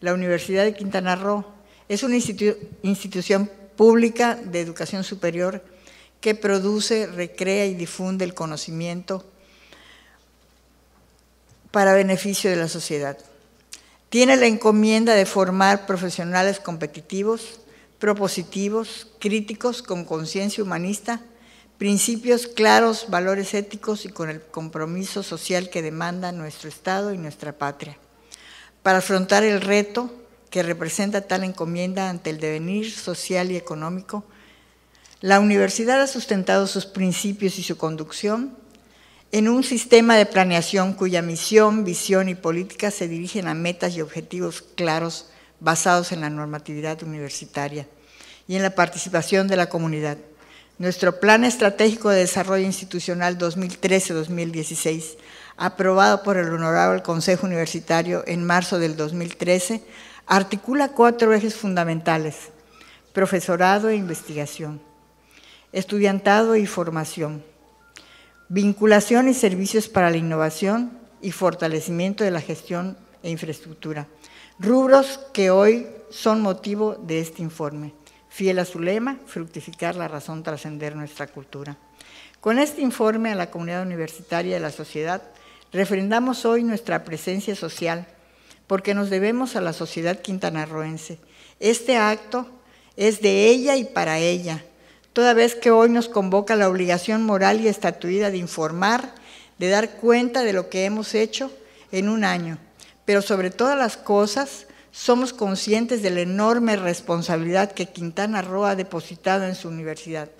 la Universidad de Quintana Roo es una institución pública de educación superior que produce, recrea y difunde el conocimiento para beneficio de la sociedad. Tiene la encomienda de formar profesionales competitivos, propositivos, críticos, con conciencia humanista, principios claros, valores éticos y con el compromiso social que demanda nuestro Estado y nuestra patria para afrontar el reto que representa tal encomienda ante el devenir social y económico, la universidad ha sustentado sus principios y su conducción en un sistema de planeación cuya misión, visión y política se dirigen a metas y objetivos claros basados en la normatividad universitaria y en la participación de la comunidad. Nuestro Plan Estratégico de Desarrollo Institucional 2013-2016 aprobado por el Honorable Consejo Universitario en marzo del 2013, articula cuatro ejes fundamentales, profesorado e investigación, estudiantado y formación, vinculación y servicios para la innovación y fortalecimiento de la gestión e infraestructura, rubros que hoy son motivo de este informe. Fiel a su lema, fructificar la razón, trascender nuestra cultura. Con este informe a la comunidad universitaria y a la sociedad, Refrendamos hoy nuestra presencia social, porque nos debemos a la sociedad quintanarroense. Este acto es de ella y para ella, toda vez que hoy nos convoca la obligación moral y estatuida de informar, de dar cuenta de lo que hemos hecho en un año. Pero sobre todas las cosas, somos conscientes de la enorme responsabilidad que Quintana Roo ha depositado en su universidad.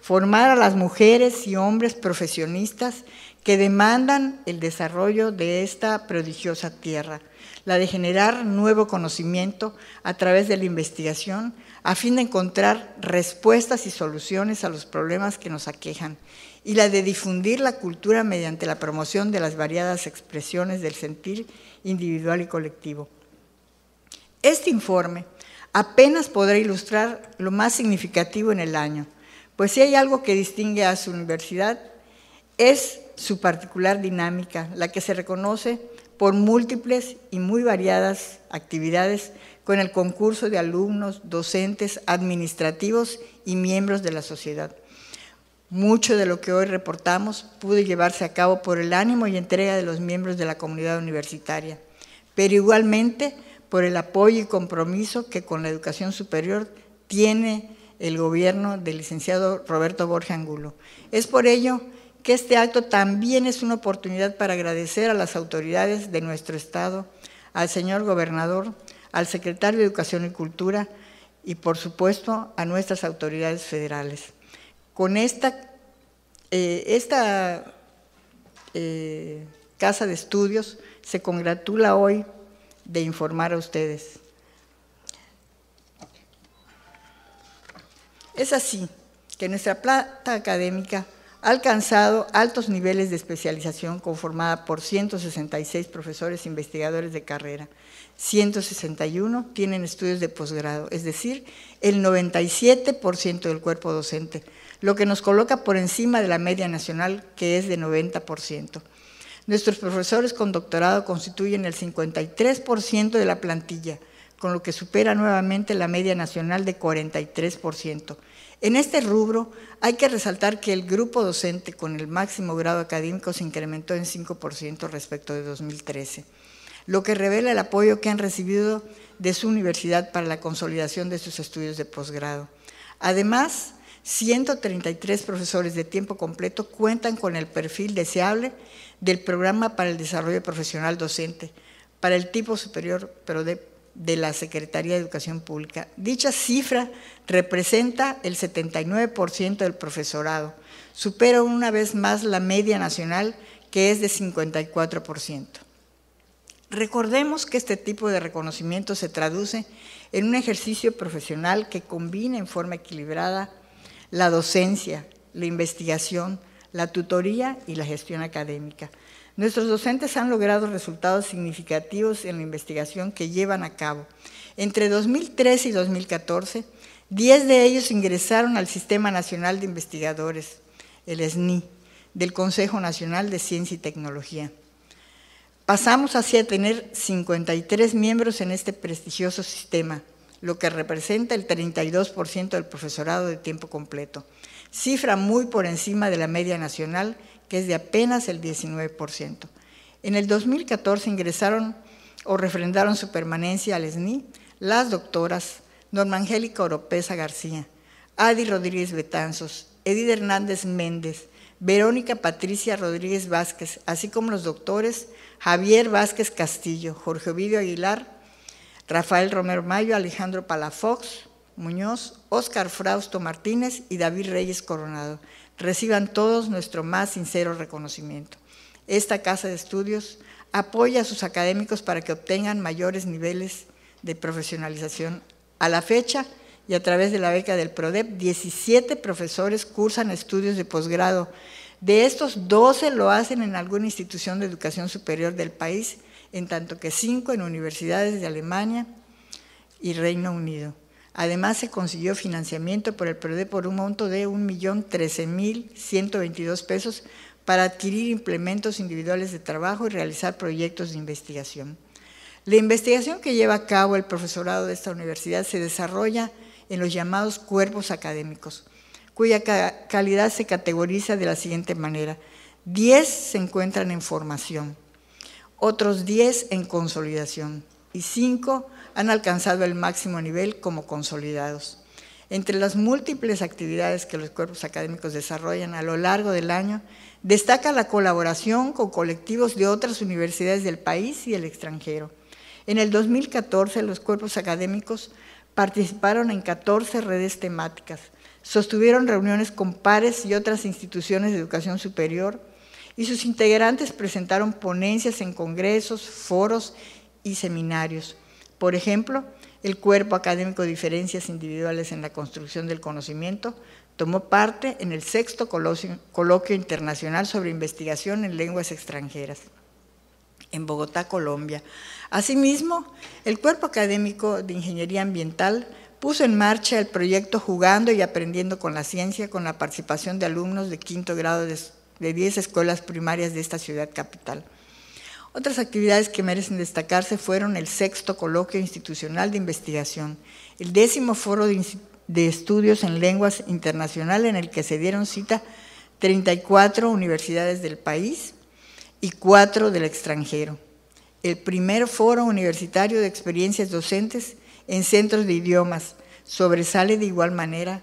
Formar a las mujeres y hombres profesionistas que demandan el desarrollo de esta prodigiosa tierra, la de generar nuevo conocimiento a través de la investigación a fin de encontrar respuestas y soluciones a los problemas que nos aquejan, y la de difundir la cultura mediante la promoción de las variadas expresiones del sentir individual y colectivo. Este informe apenas podrá ilustrar lo más significativo en el año, pues si hay algo que distingue a su universidad es su particular dinámica, la que se reconoce por múltiples y muy variadas actividades con el concurso de alumnos, docentes, administrativos y miembros de la sociedad. Mucho de lo que hoy reportamos pudo llevarse a cabo por el ánimo y entrega de los miembros de la comunidad universitaria, pero igualmente por el apoyo y compromiso que con la educación superior tiene el gobierno del licenciado Roberto Borja Angulo. Es por ello que este acto también es una oportunidad para agradecer a las autoridades de nuestro Estado, al señor gobernador, al secretario de Educación y Cultura y, por supuesto, a nuestras autoridades federales. Con esta, eh, esta eh, casa de estudios se congratula hoy de informar a ustedes. Es así que nuestra plata académica ha alcanzado altos niveles de especialización conformada por 166 profesores investigadores de carrera. 161 tienen estudios de posgrado, es decir, el 97% del cuerpo docente, lo que nos coloca por encima de la media nacional, que es de 90%. Nuestros profesores con doctorado constituyen el 53% de la plantilla, con lo que supera nuevamente la media nacional de 43%. En este rubro hay que resaltar que el grupo docente con el máximo grado académico se incrementó en 5% respecto de 2013, lo que revela el apoyo que han recibido de su universidad para la consolidación de sus estudios de posgrado. Además, 133 profesores de tiempo completo cuentan con el perfil deseable del programa para el desarrollo profesional docente, para el tipo superior, pero de de la Secretaría de Educación Pública. Dicha cifra representa el 79% del profesorado. Supera una vez más la media nacional, que es de 54%. Recordemos que este tipo de reconocimiento se traduce en un ejercicio profesional que combina en forma equilibrada la docencia, la investigación, la tutoría y la gestión académica. Nuestros docentes han logrado resultados significativos en la investigación que llevan a cabo. Entre 2003 y 2014, 10 de ellos ingresaron al Sistema Nacional de Investigadores, el SNI, del Consejo Nacional de Ciencia y Tecnología. Pasamos así a tener 53 miembros en este prestigioso sistema, lo que representa el 32% del profesorado de tiempo completo, cifra muy por encima de la media nacional, que es de apenas el 19%. En el 2014 ingresaron o refrendaron su permanencia al SNI las doctoras Norma Angélica Oropesa García, Adi Rodríguez Betanzos, Edith Hernández Méndez, Verónica Patricia Rodríguez Vázquez, así como los doctores Javier Vázquez Castillo, Jorge Ovidio Aguilar, Rafael Romero Mayo, Alejandro Palafox Muñoz, Oscar Frausto Martínez y David Reyes Coronado. Reciban todos nuestro más sincero reconocimiento. Esta casa de estudios apoya a sus académicos para que obtengan mayores niveles de profesionalización. A la fecha y a través de la beca del PRODEP, 17 profesores cursan estudios de posgrado. De estos, 12 lo hacen en alguna institución de educación superior del país, en tanto que 5 en universidades de Alemania y Reino Unido. Además, se consiguió financiamiento por el PRODE por un monto de 1.013.122 pesos para adquirir implementos individuales de trabajo y realizar proyectos de investigación. La investigación que lleva a cabo el profesorado de esta universidad se desarrolla en los llamados cuerpos académicos, cuya calidad se categoriza de la siguiente manera. 10 se encuentran en formación, otros 10 en consolidación y 5 han alcanzado el máximo nivel como consolidados. Entre las múltiples actividades que los cuerpos académicos desarrollan a lo largo del año, destaca la colaboración con colectivos de otras universidades del país y el extranjero. En el 2014, los cuerpos académicos participaron en 14 redes temáticas, sostuvieron reuniones con pares y otras instituciones de educación superior, y sus integrantes presentaron ponencias en congresos, foros y seminarios. Por ejemplo, el cuerpo académico de Diferencias Individuales en la Construcción del Conocimiento tomó parte en el sexto coloquio internacional sobre investigación en lenguas extranjeras en Bogotá, Colombia. Asimismo, el Cuerpo Académico de Ingeniería Ambiental puso en marcha el proyecto Jugando y Aprendiendo con la Ciencia con la participación de alumnos de quinto grado de 10 escuelas primarias de esta ciudad capital. Otras actividades que merecen destacarse fueron el sexto coloquio institucional de investigación, el décimo foro de, estudios en lenguas internacional en el que se dieron cita 34 universidades del país y cuatro del extranjero, el primer foro universitario de experiencias docentes en centros de idiomas. Sobresale de igual manera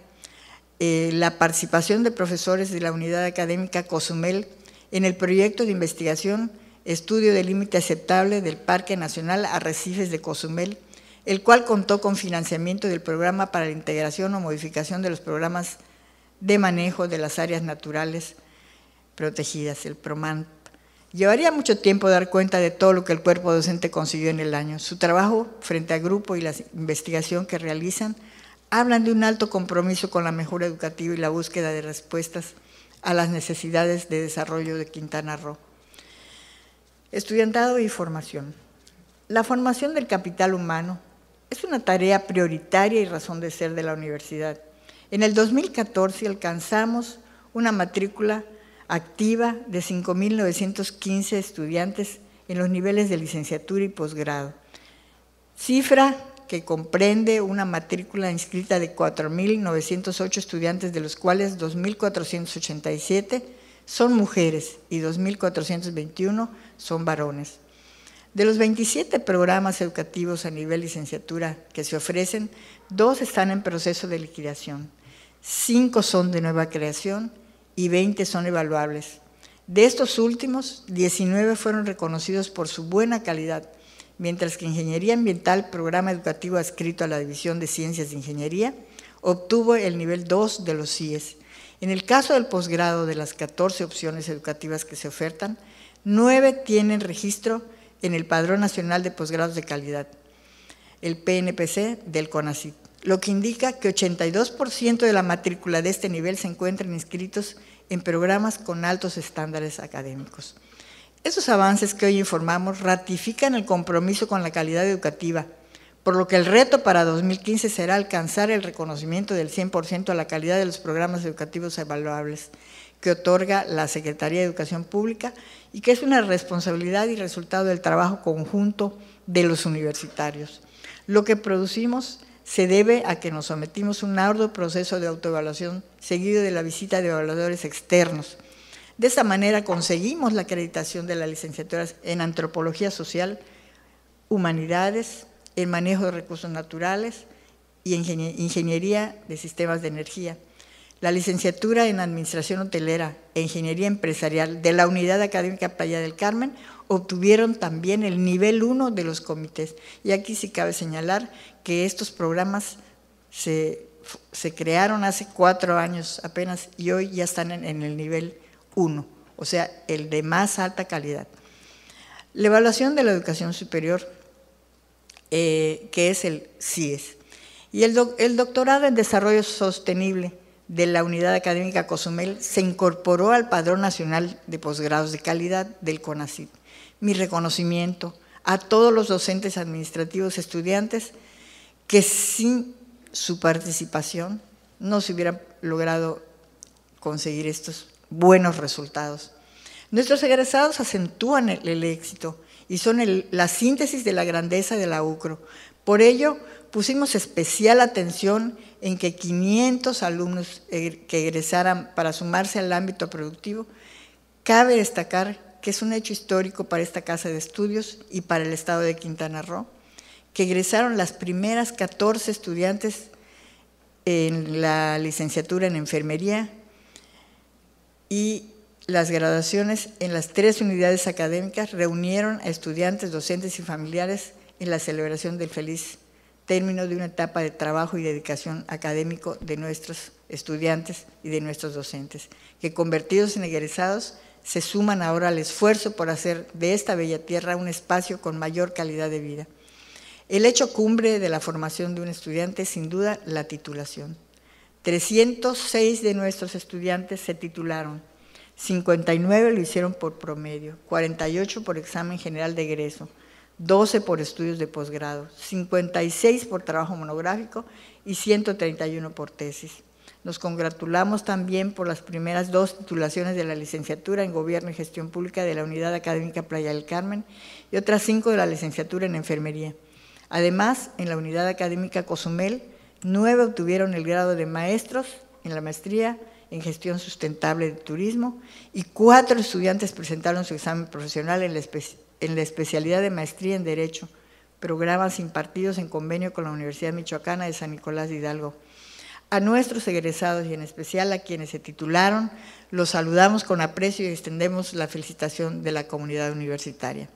eh, la participación de profesores de la unidad académica Cozumel en el proyecto de investigación estudio del límite aceptable del Parque Nacional Arrecifes de Cozumel, el cual contó con financiamiento del Programa para la Integración o Modificación de los Programas de Manejo de las Áreas Naturales Protegidas, el PROMAN. Llevaría mucho tiempo dar cuenta de todo lo que el cuerpo docente consiguió en el año. Su trabajo frente al grupo y la investigación que realizan hablan de un alto compromiso con la mejora educativa y la búsqueda de respuestas a las necesidades de desarrollo de Quintana Roo. Estudiantado y formación. La formación del capital humano es una tarea prioritaria y razón de ser de la universidad. En el 2014 alcanzamos una matrícula activa de 5.915 estudiantes en los niveles de licenciatura y posgrado, cifra que comprende una matrícula inscrita de 4.908 estudiantes, de los cuales 2.487 son mujeres y 2.421 son varones. De los 27 programas educativos a nivel licenciatura que se ofrecen, dos están en proceso de liquidación, cinco son de nueva creación y 20 son evaluables. De estos últimos, 19 fueron reconocidos por su buena calidad, mientras que Ingeniería Ambiental, programa educativo adscrito a la División de Ciencias de Ingeniería, obtuvo el nivel 2 de los CIES. En el caso del posgrado de las 14 opciones educativas que se ofertan, Nueve tienen registro en el Padrón Nacional de Posgrados de Calidad, el PNPC del CONACYT, lo que indica que 82% de la matrícula de este nivel se encuentran inscritos en programas con altos estándares académicos. Esos avances que hoy informamos ratifican el compromiso con la calidad educativa, por lo que el reto para 2015 será alcanzar el reconocimiento del 100% a la calidad de los programas educativos evaluables que otorga la Secretaría de Educación Pública y que es una responsabilidad y resultado del trabajo conjunto de los universitarios. Lo que producimos se debe a que nos sometimos a un arduo proceso de autoevaluación seguido de la visita de evaluadores externos. De esta manera conseguimos la acreditación de las licenciaturas en Antropología Social, Humanidades, el Manejo de Recursos Naturales y Ingeniería de Sistemas de Energía la licenciatura en Administración Hotelera e Ingeniería Empresarial de la Unidad Académica Playa del Carmen obtuvieron también el nivel 1 de los comités. Y aquí sí cabe señalar que estos programas se, crearon hace cuatro años apenas y hoy ya están en, el nivel 1, o sea, el de más alta calidad. La evaluación de la educación superior, eh, que es el CIES, y el doctorado en desarrollo sostenible, de la Unidad Académica Cozumel se incorporó al Padrón Nacional de Posgrados de Calidad del CONACYT. Mi reconocimiento a todos los docentes administrativos estudiantes que sin su participación no se hubieran logrado conseguir estos buenos resultados. Nuestros egresados acentúan el, éxito y son la síntesis de la grandeza de la UCRO. Por ello, pusimos especial atención en que 500 alumnos eh, que egresaran para sumarse al ámbito productivo, cabe destacar que es un hecho histórico para esta Casa de Estudios y para el Estado de Quintana Roo, que egresaron las primeras 14 estudiantes en la licenciatura en enfermería y las graduaciones en las tres unidades académicas reunieron a estudiantes, docentes y familiares en la celebración del feliz término de una etapa de trabajo y dedicación académico de nuestros estudiantes y de nuestros docentes, que convertidos en egresados se suman ahora al esfuerzo por hacer de esta bella tierra un espacio con mayor calidad de vida. El hecho cumbre de la formación de un estudiante es sin duda la titulación. 306 de nuestros estudiantes se titularon, 59 lo hicieron por promedio, 48 por examen general de egreso, 12 por estudios de posgrado, 56 por trabajo monográfico y 131 por tesis. Nos congratulamos también por las primeras dos titulaciones de la licenciatura en Gobierno y Gestión Pública de la Unidad Académica Playa del Carmen y otras cinco de la licenciatura en Enfermería. Además, en la Unidad Académica Cozumel, nueve obtuvieron el grado de maestros en la maestría en gestión sustentable de turismo y cuatro estudiantes presentaron su examen profesional en la especialidad en la especialidad de maestría en Derecho, programas impartidos en convenio con la Universidad Michoacana de San Nicolás de Hidalgo. A nuestros egresados y en especial a quienes se titularon, los saludamos con aprecio y extendemos la felicitación de la comunidad universitaria.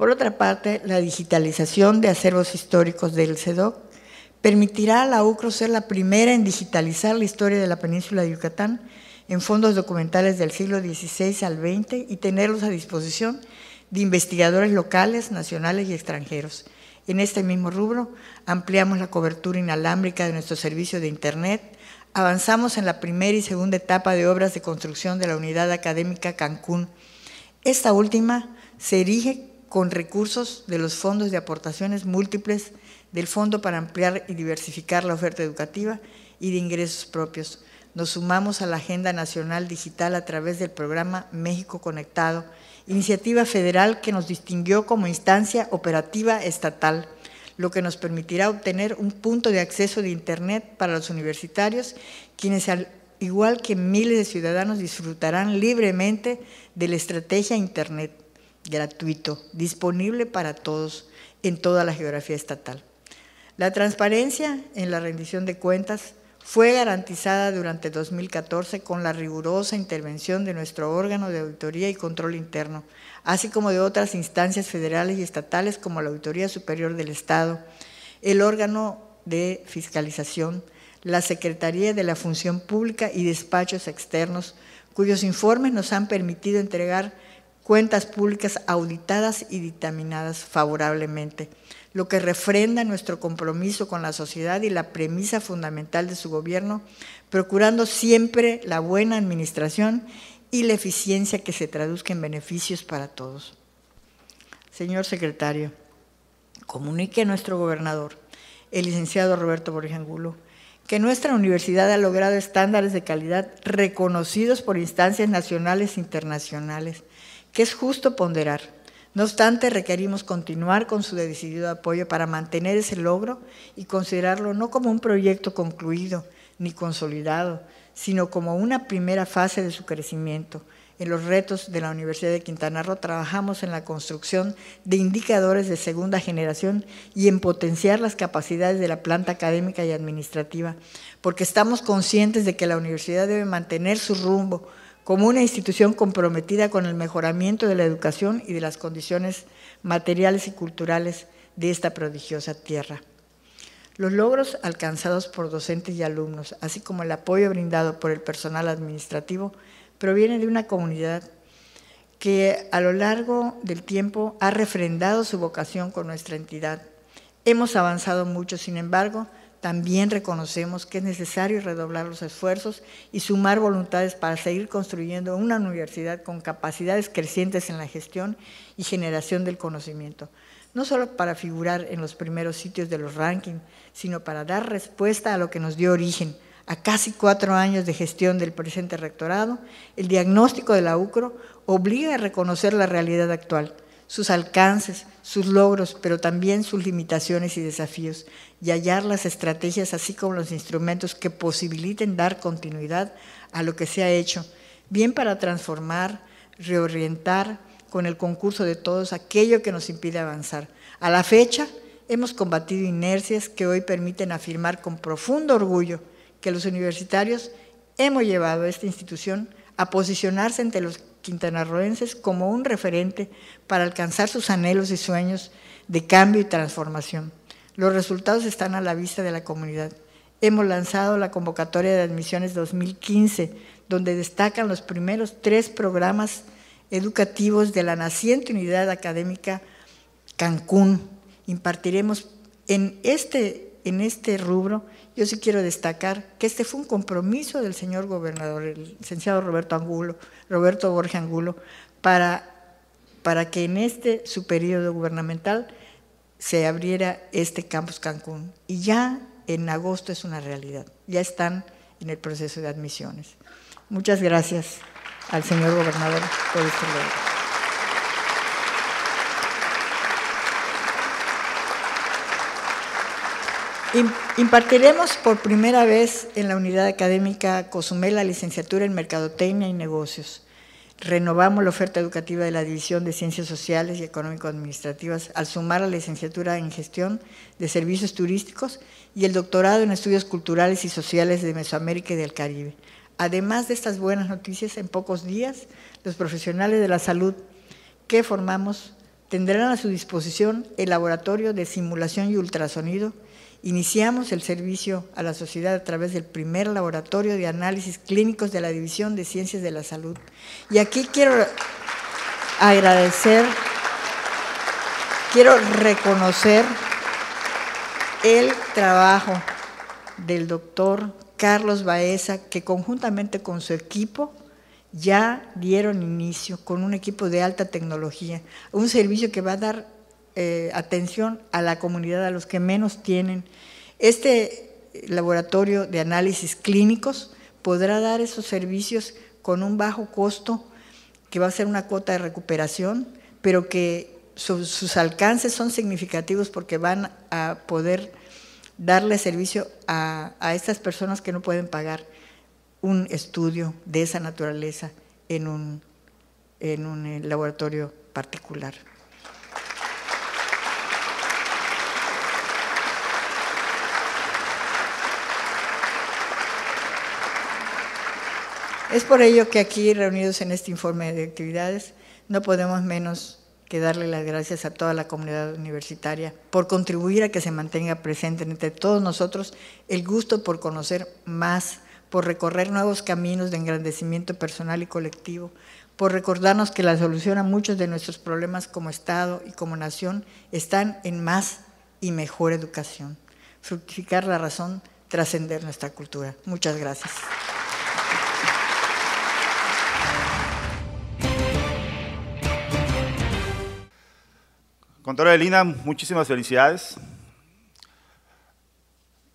Por otra parte, la digitalización de acervos históricos del CEDOC permitirá a la UCRO ser la primera en digitalizar la historia de la península de Yucatán en fondos documentales del siglo XVI al XX y tenerlos a disposición de investigadores locales, nacionales y extranjeros. En este mismo rubro, ampliamos la cobertura inalámbrica de nuestro servicio de Internet, avanzamos en la primera y segunda etapa de obras de construcción de la Unidad Académica Cancún. Esta última se erige con recursos de los fondos de aportaciones múltiples del Fondo para ampliar y diversificar la oferta educativa y de ingresos propios. Nos sumamos a la Agenda Nacional Digital a través del programa México Conectado, iniciativa federal que nos distinguió como instancia operativa estatal, lo que nos permitirá obtener un punto de acceso de Internet para los universitarios, quienes al igual que miles de ciudadanos disfrutarán libremente de la estrategia Internet gratuito, disponible para todos en toda la geografía estatal. La transparencia en la rendición de cuentas fue garantizada durante 2014 con la rigurosa intervención de nuestro órgano de auditoría y control interno, así como de otras instancias federales y estatales como la Auditoría Superior del Estado, el órgano de fiscalización, la Secretaría de la Función Pública y despachos externos, cuyos informes nos han permitido entregar cuentas públicas auditadas y dictaminadas favorablemente, lo que refrenda nuestro compromiso con la sociedad y la premisa fundamental de su gobierno, procurando siempre la buena administración y la eficiencia que se traduzca en beneficios para todos. Señor secretario, comunique a nuestro gobernador, el licenciado Roberto Angulo, que nuestra universidad ha logrado estándares de calidad reconocidos por instancias nacionales e internacionales que es justo ponderar. No obstante, requerimos continuar con su decidido apoyo para mantener ese logro y considerarlo no como un proyecto concluido ni consolidado, sino como una primera fase de su crecimiento. En los retos de la Universidad de Quintana Roo trabajamos en la construcción de indicadores de segunda generación y en potenciar las capacidades de la planta académica y administrativa, porque estamos conscientes de que la universidad debe mantener su rumbo como una institución comprometida con el mejoramiento de la educación y de las condiciones materiales y culturales de esta prodigiosa tierra. Los logros alcanzados por docentes y alumnos, así como el apoyo brindado por el personal administrativo, provienen de una comunidad que a lo largo del tiempo ha refrendado su vocación con nuestra entidad. Hemos avanzado mucho, sin embargo, también reconocemos que es necesario redoblar los esfuerzos y sumar voluntades para seguir construyendo una universidad con capacidades crecientes en la gestión y generación del conocimiento, no solo para figurar en los primeros sitios de los rankings, sino para dar respuesta a lo que nos dio origen, a casi cuatro años de gestión del presente rectorado, el diagnóstico de la UCRO obliga a reconocer la realidad actual sus alcances, sus logros, pero también sus limitaciones y desafíos, y hallar las estrategias así como los instrumentos que posibiliten dar continuidad a lo que se ha hecho, bien para transformar, reorientar con el concurso de todos aquello que nos impide avanzar. A la fecha hemos combatido inercias que hoy permiten afirmar con profundo orgullo que los universitarios hemos llevado a esta institución a posicionarse entre los quintanarroenses como un referente para alcanzar sus anhelos y sueños de cambio y transformación. Los resultados están a la vista de la comunidad. Hemos lanzado la convocatoria de admisiones 2015, donde destacan los primeros tres programas educativos de la naciente unidad académica Cancún. Impartiremos en este en este rubro, yo sí quiero destacar que este fue un compromiso del señor gobernador, el licenciado Roberto Angulo, Roberto Borges Angulo, para, para que en este su periodo gubernamental se abriera este campus Cancún. Y ya en agosto es una realidad, ya están en el proceso de admisiones. Muchas gracias al señor gobernador por este logro. Impartiremos por primera vez en la unidad académica Cozumel la licenciatura en Mercadotecnia y Negocios. Renovamos la oferta educativa de la División de Ciencias Sociales y Económico-Administrativas al sumar la licenciatura en Gestión de Servicios Turísticos y el doctorado en Estudios Culturales y Sociales de Mesoamérica y del Caribe. Además de estas buenas noticias, en pocos días los profesionales de la salud que formamos tendrán a su disposición el laboratorio de simulación y ultrasonido Iniciamos el servicio a la sociedad a través del primer laboratorio de análisis clínicos de la División de Ciencias de la Salud. Y aquí quiero agradecer, quiero reconocer el trabajo del doctor Carlos Baeza, que conjuntamente con su equipo ya dieron inicio con un equipo de alta tecnología, un servicio que va a dar eh, atención a la comunidad, a los que menos tienen. Este laboratorio de análisis clínicos podrá dar esos servicios con un bajo costo, que va a ser una cuota de recuperación, pero que sus alcances son significativos porque van a poder darle servicio a, estas personas que no pueden pagar un estudio de esa naturaleza en en un eh, laboratorio particular. Es por ello que aquí, reunidos en este informe de actividades, no podemos menos que darle las gracias a toda la comunidad universitaria por contribuir a que se mantenga presente entre todos nosotros el gusto por conocer más, por recorrer nuevos caminos de engrandecimiento personal y colectivo, por recordarnos que la solución a muchos de nuestros problemas como Estado y como nación están en más y mejor educación. Fructificar la razón, trascender nuestra cultura. Muchas gracias. de Elina, muchísimas felicidades.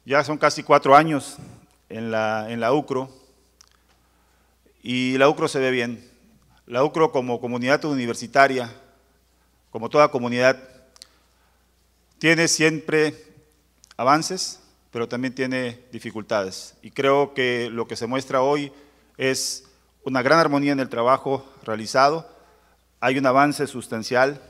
Ya son casi cuatro años en la, en la UCRO y la UCRO se ve bien. La UCRO como comunidad universitaria, como toda comunidad, tiene siempre avances, pero también tiene dificultades. Y creo que lo que se muestra hoy es una gran armonía en el trabajo realizado, hay un avance sustancial,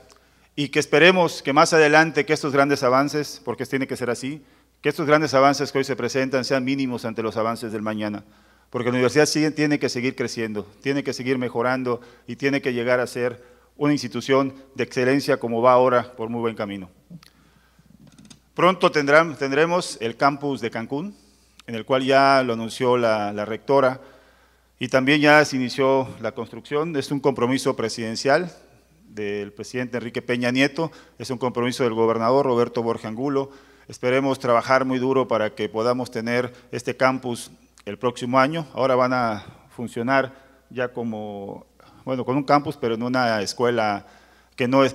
y que esperemos que más adelante que estos grandes avances, porque tiene que ser así, que estos grandes avances que hoy se presentan sean mínimos ante los avances del mañana, porque la universidad sigue, tiene que seguir creciendo, tiene que seguir mejorando y tiene que llegar a ser una institución de excelencia como va ahora por muy buen camino. Pronto tendremos el campus de Cancún, en el cual ya lo anunció la rectora, y también ya se inició la construcción, es un compromiso presidencial del presidente Enrique Peña Nieto, es un compromiso del gobernador Roberto Borja Angulo. Esperemos trabajar muy duro para que podamos tener este campus el próximo año. Ahora van a funcionar ya como, bueno, con un campus, pero en una escuela que no es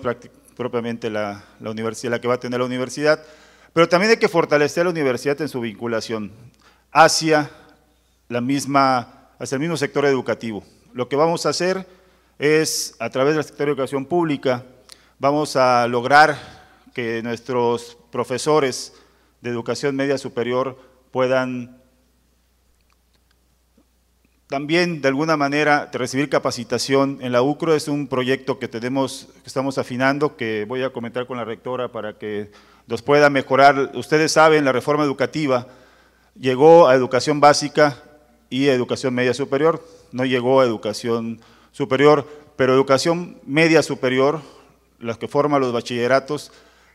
propiamente la, universidad, la que va a tener la universidad. Pero también hay que fortalecer la universidad en su vinculación hacia, la misma, hacia el mismo sector educativo. Lo que vamos a hacer es a través del sector de Educación Pública, vamos a lograr que nuestros profesores de educación media superior puedan también de alguna manera recibir capacitación en la UCRO es un proyecto que tenemos, que estamos afinando, que voy a comentar con la rectora para que nos pueda mejorar. Ustedes saben, la reforma educativa llegó a educación básica y a educación media superior, no llegó a educación superior, pero educación media superior, las que forman los bachilleratos,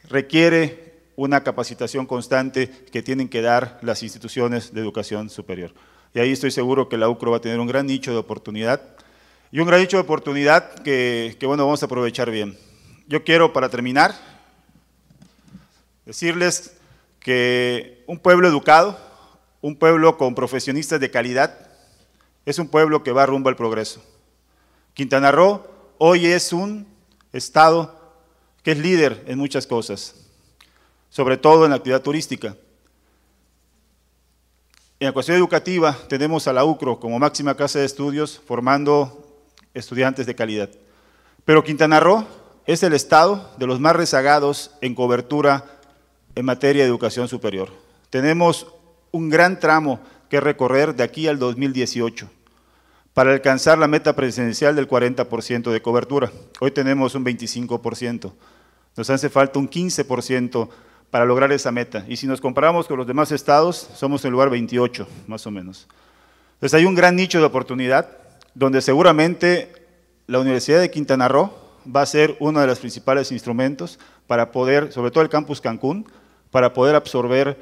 requiere una capacitación constante que tienen que dar las instituciones de educación superior. Y ahí estoy seguro que la UCRO va a tener un gran nicho de oportunidad y un gran nicho de oportunidad que, que bueno, vamos a aprovechar bien. Yo quiero, para terminar, decirles que un pueblo educado, un pueblo con profesionistas de calidad, es un pueblo que va rumbo al progreso. Quintana Roo hoy es un estado que es líder en muchas cosas, sobre todo en la actividad turística. En la cuestión educativa tenemos a la UCRO como máxima casa de estudios formando estudiantes de calidad. Pero Quintana Roo es el estado de los más rezagados en cobertura en materia de educación superior. Tenemos un gran tramo que recorrer de aquí al 2018 para alcanzar la meta presidencial del 40% de cobertura. Hoy tenemos un 25%. Nos hace falta un 15% para lograr esa meta. Y si nos comparamos con los demás estados, somos en el lugar 28, más o menos. Entonces hay un gran nicho de oportunidad donde seguramente la Universidad de Quintana Roo va a ser uno de los principales instrumentos para poder, sobre todo el campus Cancún, para poder absorber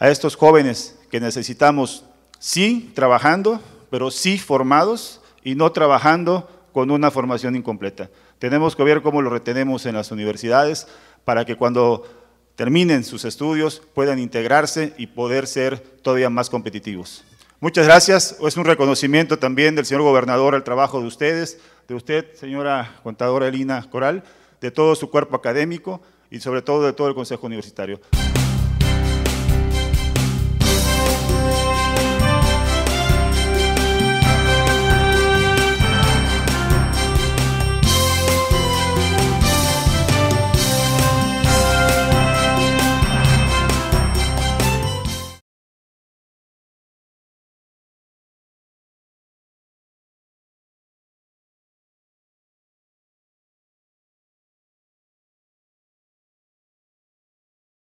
a estos jóvenes que necesitamos, sí, trabajando, pero sí formados y no trabajando con una formación incompleta. Tenemos que ver cómo lo retenemos en las universidades para que cuando terminen sus estudios puedan integrarse y poder ser todavía más competitivos. Muchas gracias. Es un reconocimiento también del señor gobernador al trabajo de ustedes, de usted, señora contadora Elina Coral, de todo su cuerpo académico y sobre todo de todo el Consejo Universitario.